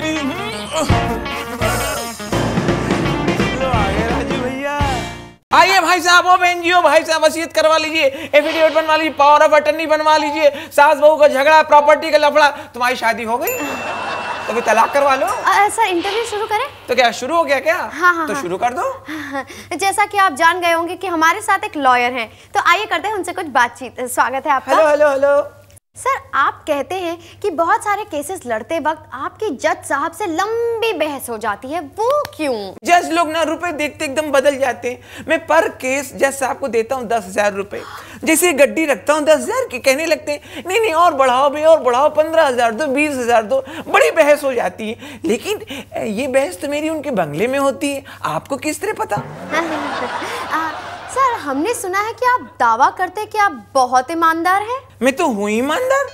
मेरी हम्म। आइए भाई साहब वो एनजीओ भाई साहब वसीयत करवा लीजिए एफिडेविट बनवा लीजिए पावर ऑफ अटर्नी बनवा लीजिए सास बहू का झगड़ा प्रॉपर्टी का लफड़ा तुम्हारी शादी हो गई तो फिर तलाक करवा लो आ, सर इंटरव्यू शुरू करें तो क्या शुरू हो गया क्या हाँ हाँ, हाँ। तो शुरू कर दो हाँ, जैसा कि आप जान गए होंगे कि हमारे साथ एक लॉयर हैं तो आइए करते हैं उनसे कुछ बातचीत स्वागत है आपका हेलो हेलो हेलो सर आप कहते हैं कि बहुत सारे केसेस लड़ते वक्त आपकी जज साहब से लंबी बहस हो जाती है वो क्यों जज लोग ना रुपए देखते एकदम बदल जाते हैं मैं पर केस जज साहब को देता हूँ दस हजार रुपए जैसे गड्डी रखता हूँ दस हजार की कहने लगते हैं नहीं नहीं और बढ़ाओ भाई और बढ़ाओ पंद्रह हजार दो बीस हजार दो बड़ी बहस हो जाती है लेकिन ये बहस तो मेरी उनके बंगले में होती है आपको किस तरह पता हमने सुना है कि आप दावा करते हैं कि आप बहुत ईमानदार हैं मैं तो हूँ ईमानदार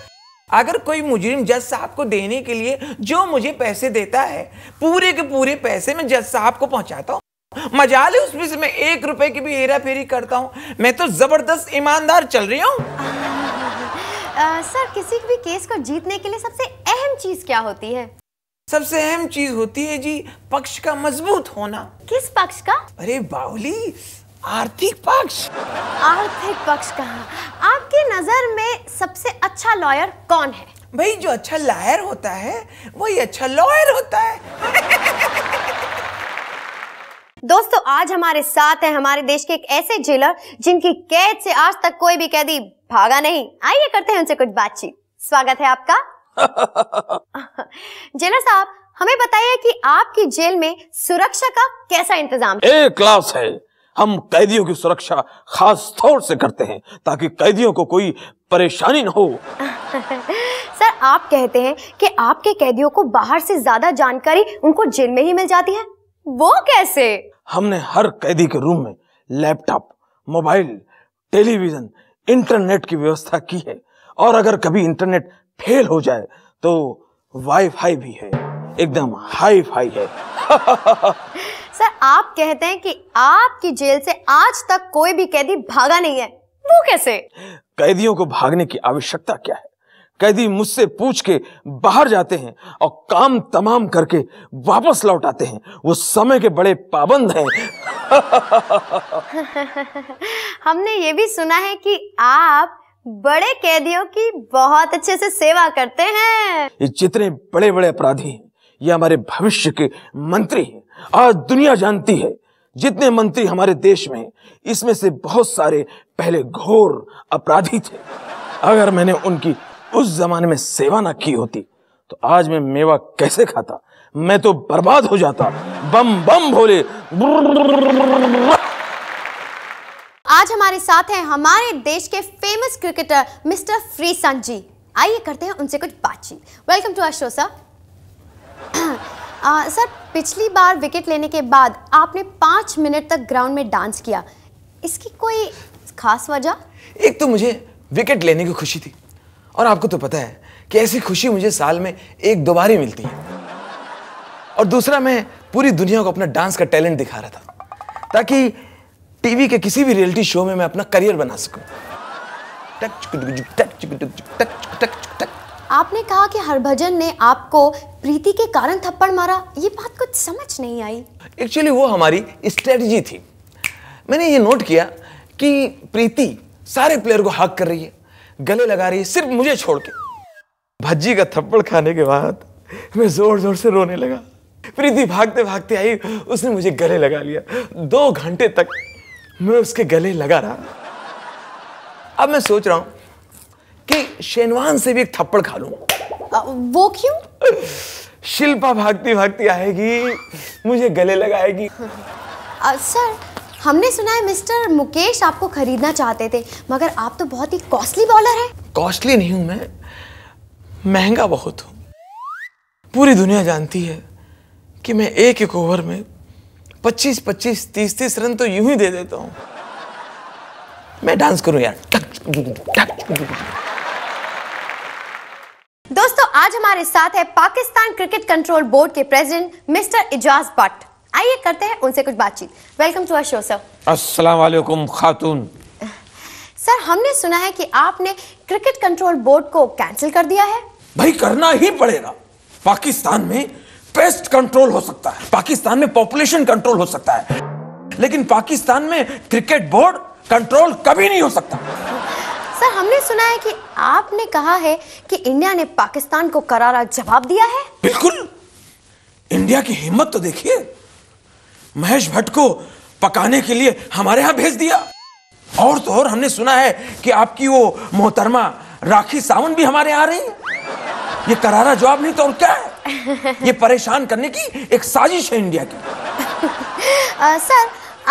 अगर कोई मुजरिम जज साहब को देने के लिए जो मुझे पैसे देता है पूरे के पूरे पैसे मैं जज साहब को पहुंचाता हूँ मजाल है उसमें से मैं एक रुपए की भी हेरा फेरी करता हूँ मैं तो जबरदस्त ईमानदार चल रही हूँ सर किसी भी केस को जीतने के लिए सबसे अहम चीज क्या होती है सबसे अहम चीज होती है जी पक्ष का मजबूत होना किस पक्ष का अरे बाउली आर्थिक पक्ष आर्थिक पक्ष कहा आपकी नजर में सबसे अच्छा लॉयर कौन है भाई जो अच्छा लॉयर होता है वही अच्छा लॉयर होता है दोस्तों आज हमारे साथ हैं हमारे देश के एक ऐसे जेलर जिनकी कैद से आज तक कोई भी कैदी भागा नहीं आइए करते हैं उनसे कुछ बातचीत स्वागत है आपका जेलर साहब हमें बताइए कि आपकी जेल में सुरक्षा का कैसा इंतजाम ए क्लास है हम कैदियों की सुरक्षा खास तौर से करते हैं ताकि कैदियों को कोई परेशानी न हो सर आप कहते हैं कि आपके कैदियों को बाहर से ज्यादा जानकारी उनको जेल में ही मिल जाती है वो कैसे हमने हर कैदी के रूम में लैपटॉप मोबाइल टेलीविजन इंटरनेट की व्यवस्था की है और अगर कभी इंटरनेट फेल हो जाए तो वाईफाई भी है एकदम हाई फाई है सर आप कहते हैं कि आपकी जेल से आज तक कोई भी कैदी भागा नहीं है वो कैसे कैदियों को भागने की आवश्यकता क्या है कैदी मुझसे पूछ के बाहर जाते हैं और काम तमाम करके वापस लौट आते हैं वो समय के बड़े पाबंद हैं हमने ये भी सुना है कि आप बड़े कैदियों की बहुत अच्छे से सेवा करते हैं ये जितने बड़े बड़े अपराधी हैं ये हमारे भविष्य के मंत्री हैं आज दुनिया जानती है जितने मंत्री हमारे देश में इसमें से बहुत सारे पहले घोर अपराधी थे अगर मैंने उनकी उस जमाने में सेवा ना की होती तो आज मैं मेवा कैसे खाता मैं तो बर्बाद हो जाता बम बम भोले आज हमारे साथ हैं हमारे देश के फेमस क्रिकेटर मिस्टर फ्रीसन जी आइए करते हैं उनसे कुछ बातचीत welcome to Ashok show sir आ, सर पिछली बार विकेट लेने के बाद आपने पाँच मिनट तक ग्राउंड में डांस किया इसकी कोई खास वजह एक तो मुझे विकेट लेने की खुशी थी और आपको तो पता है कि ऐसी खुशी मुझे साल में एक दो बार ही मिलती है और दूसरा मैं पूरी दुनिया को अपना डांस का टैलेंट दिखा रहा था ताकि टीवी के किसी भी रियलिटी शो में मैं अपना करियर बना सकूं टक टक टक टक टक आपने कहा कि हरभजन ने आपको प्रीति के कारण थप्पड़ मारा ये बात कुछ समझ नहीं आई एक्चुअली वो हमारी स्ट्रेटजी थी मैंने ये नोट किया कि प्रीति सारे प्लेयर को हक कर रही है गले लगा रही है सिर्फ मुझे छोड़ के भज्जी का थप्पड़ खाने के बाद मैं जोर जोर से रोने लगा प्रीति भागते भागते आई उसने मुझे गले लगा लिया दो घंटे तक मैं उसके गले लगा रहा अब मैं सोच रहा हूं कि शेनवान से भी एक थप्पड़ खा लूं वो क्यों शिल्पा भागती भागती आएगी मुझे गले लगाएगी आ, सर हमने सुना है मिस्टर मुकेश आपको खरीदना चाहते थे मगर आप तो बहुत ही कॉस्टली बॉलर हैं कॉस्टली नहीं हूं मैं महंगा बहुत हूं पूरी दुनिया जानती है कि मैं एक एक ओवर में 25 25 30 30 रन तो यूं ही दे देता हूं मैं डांस करूं यार आज हमारे साथ है पाकिस्तान क्रिकेट कंट्रोल बोर्ड के प्रेसिडेंट मिस्टर इजाज भट्ट आइए करते हैं उनसे कुछ बातचीत वेलकम टू शो सर अस्सलाम वालेकुम खातून सर हमने सुना है कि आपने क्रिकेट कंट्रोल बोर्ड को कैंसिल कर दिया है भाई करना ही पड़ेगा पाकिस्तान में पेस्ट कंट्रोल हो सकता है पाकिस्तान में पॉपुलेशन कंट्रोल हो सकता है लेकिन पाकिस्तान में क्रिकेट बोर्ड कंट्रोल कभी नहीं हो सकता सर हमने सुना है कि आपने कहा है कि इंडिया ने पाकिस्तान को करारा जवाब दिया है बिल्कुल इंडिया की हिम्मत तो देखिए महेश भट्ट को पकाने के लिए हमारे यहां भेज दिया और तो और हमने सुना है कि आपकी वो मोहतरमा राखी सावंत भी हमारे यहाँ रही ये करारा जवाब नहीं तो और क्या है ये परेशान करने की एक साजिश है इंडिया की आ, सर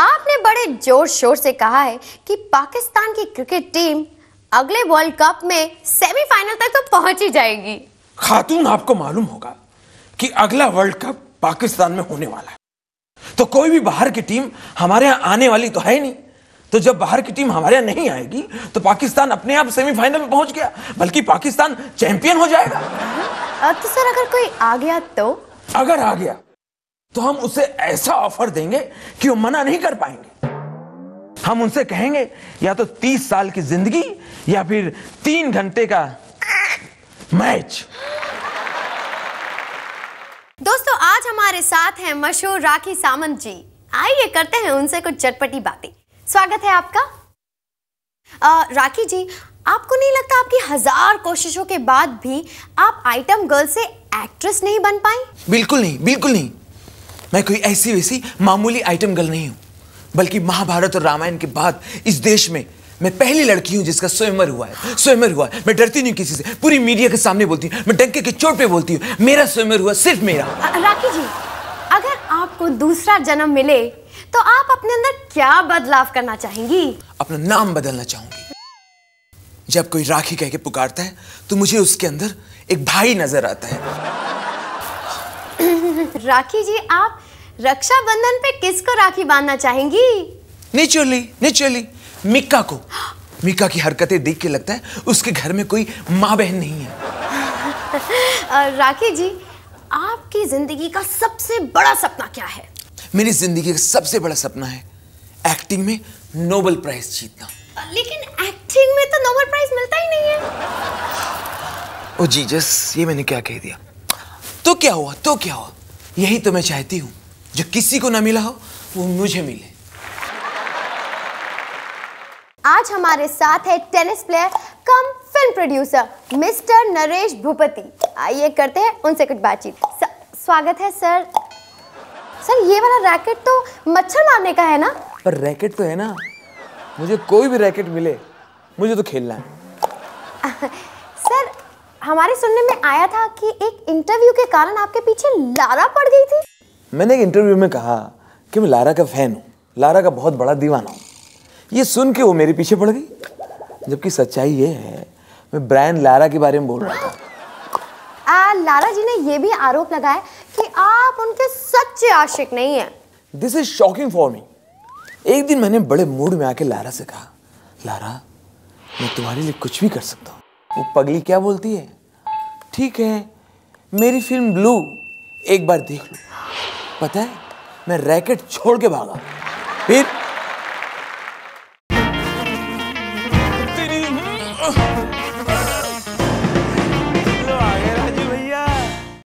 आपने बड़े जोर शोर से कहा है कि पाकिस्तान की क्रिकेट टीम अगले वर्ल्ड कप में सेमीफाइनल तक तो पहुंच ही जाएगी खातून आपको मालूम होगा कि अगला वर्ल्ड कप पाकिस्तान में होने वाला है तो कोई भी बाहर की टीम हमारे यहां आने वाली तो है नहीं तो जब बाहर की टीम हमारे यहां नहीं आएगी तो पाकिस्तान अपने आप सेमीफाइनल में पहुंच गया बल्कि पाकिस्तान चैंपियन हो जाएगा तो सर अगर कोई आ गया तो अगर आ गया तो हम उसे ऐसा ऑफर देंगे कि वो मना नहीं कर पाएंगे हम उनसे कहेंगे या तो तीस साल की जिंदगी या फिर तीन घंटे का मैच दोस्तों आज हमारे साथ हैं मशहूर राखी सामंत जी आइए करते हैं उनसे कुछ चटपटी बातें स्वागत है आपका आ, राखी जी आपको नहीं लगता आपकी हजार कोशिशों के बाद भी आप आइटम गर्ल से एक्ट्रेस नहीं बन पाई बिल्कुल नहीं बिल्कुल नहीं मैं कोई ऐसी वैसी मामूली आइटम गर्ल नहीं हूँ बल्कि महाभारत और रामायण के बाद इस देश में मैं पहली लड़की हूं जिसका स्वयंवर हुआ है स्वयंवर हुआ है मैं डरती नहीं किसी से पूरी मीडिया के सामने बोलती हूँ मैं डंके के चोट पे बोलती हूँ मेरा स्वयंवर हुआ सिर्फ मेरा राखी जी अगर आपको दूसरा जन्म मिले तो आप अपने अंदर क्या बदलाव करना चाहेंगी अपना नाम बदलना चाहूंगी जब कोई राखी कह के पुकारता है तो मुझे उसके अंदर एक भाई नजर आता है राखी जी आप रक्षाबंधन पे किसको राखी बांधना चाहेंगी नेचुरली नेचुरली मिक्का को मिक्का की हरकतें देख के लगता है उसके घर में कोई माँ बहन नहीं है राखी जी आपकी जिंदगी का सबसे बड़ा सपना क्या है मेरी जिंदगी का सबसे बड़ा सपना है एक्टिंग में नोबल प्राइज जीतना लेकिन एक्टिंग में तो नोबल प्राइज मिलता ही नहीं है ओ जीजस ये मैंने क्या कह दिया तो क्या हुआ तो क्या हुआ यही तो मैं चाहती हूँ जो किसी को ना मिला हो वो मुझे मिले आज हमारे साथ है tennis player cum film producer mister Naresh Bhupathi आइए करते हैं उनसे कुछ बातचीत स्वागत है सर सर ये वाला रैकेट तो मच्छर मारने का है ना पर रैकेट तो है ना मुझे कोई भी रैकेट मिले मुझे तो खेलना है सर हमारे सुनने में आया था कि एक इंटरव्यू के कारण आपके पीछे लारा पड़ गई थी मैंने एक इंटरव्यू में कहा कि मैं लारा का फ़ैन हूँ लारा का बहुत बड़ा दीवाना हूँ ये सुन के वो मेरे पीछे पड़ गई जबकि सच्चाई ये है मैं ब्रायन लारा के बारे में बोल रहा था आ, लारा जी ने ये भी आरोप लगाया कि आप उनके सच्चे आशिक नहीं हैं this is shocking for me एक दिन मैंने बड़े मूड में आके लारा से कहा लारा मैं तुम्हारे लिए कुछ भी कर सकता हूँ वो पगली क्या बोलती है ठीक है मेरी फिल्म ब्लू एक बार देख लो पता है मैं रैकेट छोड़ के भागा फिर